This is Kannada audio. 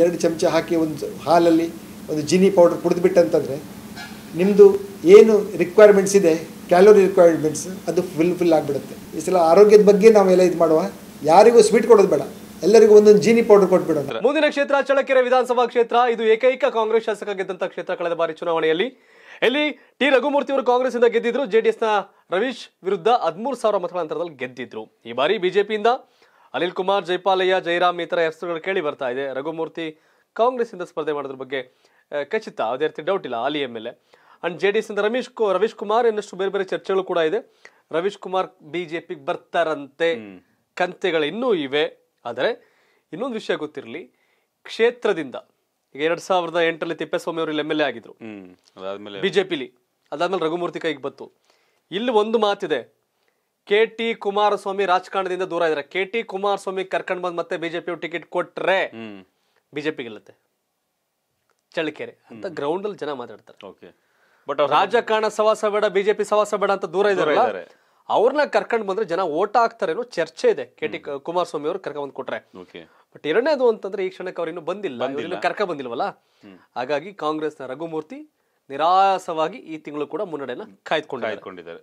ಎರಡು ಚಮಚ ಹಾಕಿ ಒಂದು ಹಾಲಲ್ಲಿ ಒಂದು ಜಿನಿ ಪೌಡರ್ ಕುಡಿದ್ಬಿಟ್ಟಂತಂದರೆ ನಿಮ್ಮದು ಏನು ರಿಕ್ವೈರ್ಮೆಂಟ್ಸ್ ಇದೆ ಕ್ಯಾಲೋರಿ ರಿಕ್ವೈರ್ಮೆಂಟ್ಸ್ ಅದು ಫುಲ್ ಫಿಲ್ ಆಗಿಬಿಡುತ್ತೆ ಈ ಸಲ ಆರೋಗ್ಯದ ಬಗ್ಗೆ ನಾವೆಲ್ಲ ಇದು ಮಾಡುವ ಯಾರಿಗೂ ಸ್ವೀಟ್ ಕೊಡೋದು ಬೇಡ ಎಲ್ಲರಿಗೂ ಒಂದೊಂದು ಜೀನಿ ಪೌಡರ್ ಕೊಟ್ಬಿಡೋಣ ಮುಂದಿನ ಕ್ಷೇತ್ರ ಚಳಕೆರೆ ವಿಧಾನಸಭಾ ಕ್ಷೇತ್ರ ಇದು ಏಕೈಕ ಕಾಂಗ್ರೆಸ್ ಶಾಸಕ ಗೆದ್ದಂತಹ ಕ್ಷೇತ್ರ ಕಳೆದ ಬಾರಿ ಚುನಾವಣೆಯಲ್ಲಿ ಇಲ್ಲಿ ಟಿ ರಘುಮೂರ್ತಿ ಅವರು ಕಾಂಗ್ರೆಸ್ ಇಂದ ಗೆದ್ದಿದ್ರು ಜೆಡಿಎಸ್ನ ರವೀಶ್ ವಿರುದ್ಧ ಹದಿಮೂರು ಸಾವಿರ ಮತಗಳ ಅಂತರದಲ್ಲಿ ಗೆದ್ದಿದ್ರು ಈ ಬಾರಿ ಬಿಜೆಪಿಯಿಂದ ಅನಿಲ್ ಕುಮಾರ್ ಜೈಪಾಲಯ್ಯ ಜೈರಾಮ್ ಈ ಥರ ಹೆಸರುಗಳು ಕೇಳಿ ಬರ್ತಾ ಇದೆ ರಘುಮೂರ್ತಿ ಇಂದ ಸ್ಪರ್ಧೆ ಮಾಡೋದ್ರ ಬಗ್ಗೆ ಖಚಿತ ಅದೇ ರೀತಿ ಡೌಟ್ ಇಲ್ಲ ಆಲಿ M L A and J D ಇಂದ ರಮೇಶ್ ರವೀಶ್ ಕುಮಾರ್ ಇನ್ನಷ್ಟು ಬೇರೆ ಬೇರೆ ಚರ್ಚೆಗಳು ಕೂಡ ಇದೆ ರವೀಶ್ ಕುಮಾರ್ ಬಿಜೆಪಿ ಬರ್ತಾರಂತೆ ಕಂತೆಗಳು ಇನ್ನೂ ಇವೆ ಆದರೆ ಇನ್ನೊಂದು ವಿಷಯ ಗೊತ್ತಿರಲಿ ಕ್ಷೇತ್ರದಿಂದ ಈಗ ಎರಡ್ ಸಾವಿರದ ಎಂಟರಲ್ಲಿ ತಿಪ್ಪೇಸ್ವಾಮಿ ಅವರು ಇಲ್ಲಿ ಎಮ್ ಎಲ್ ಎ ಆಗಿದ್ರು ಬಿಜೆಪಿಲಿ ಅದಾದ್ಮೇಲೆ ರಘುಮೂರ್ತಿ ಕೈಗೆ ಬಂತು ಇಲ್ಲಿ ಒಂದು ಮಾತಿದೆ ಕೆ ಟಿ ಕುಮಾರಸ್ವಾಮಿ ರಾಜಕಾರಣದಿಂದ ದೂರ ಇದ್ದಾರೆ ಕೆ ಟಿ ಕುಮಾರಸ್ವಾಮಿ ಕರ್ಕೊಂಡ್ ಬಂದ್ ಮತ್ತೆ ಬಿಜೆಪಿ ಟಿಕೆಟ್ ಕೊಟ್ರೆ ಬಿಜೆಪಿ ಗೆಲ್ಲುತ್ತೆ ಚಳ್ಳಕೆರೆ ಅಂತ ಗ್ರೌಂಡ್ ಅಲ್ಲಿ ಜನ ಮಾತಾಡ್ತಾರೆ ಬಟ್ ರಾಜಕಾರಣ ಸವಾಸ ಬೇಡ ಬಿಜೆಪಿ ಸವಾಸ ಬೇಡ ಅಂತ ದೂರ ಇದ್ದಾರೆ ಅವ್ರನ್ನ ಕರ್ಕೊಂಡ್ ಬಂದ್ರೆ ಜನ ಓಟ್ ಹಾಕ್ತಾರೇನೋ ಚರ್ಚೆ ಇದೆ ಕೆ ಟಿ ಕುಮಾರಸ್ವಾಮಿ ಅವರು ಕರ್ಕೊಂಡ್ ಬಂದ್ ಕೊಟ್ರೆ ಬಟ್ ಎರಡನೇದು ಅಂತಂದ್ರೆ ಈ ಕ್ಷಣಕ್ಕೆ ಅವ್ರು ಇನ್ನು ಬಂದಿಲ್ಲ ಕರ್ಕ ಬಂದಿಲ್ವಲ್ಲ ಹಾಗಾಗಿ ಕಾಂಗ್ರೆಸ್ನ ರಘುಮೂರ್ತಿ ನಿರಾಸವಾಗಿ ಈ ತಿಂಗಳು ಕೂಡ ಮುನ್ನಡೆಯನ್ನ ಕಾಯ್ದುಕೊಂಡು ಕಾಯ್ದುಕೊಂಡಿದ್ದಾರೆ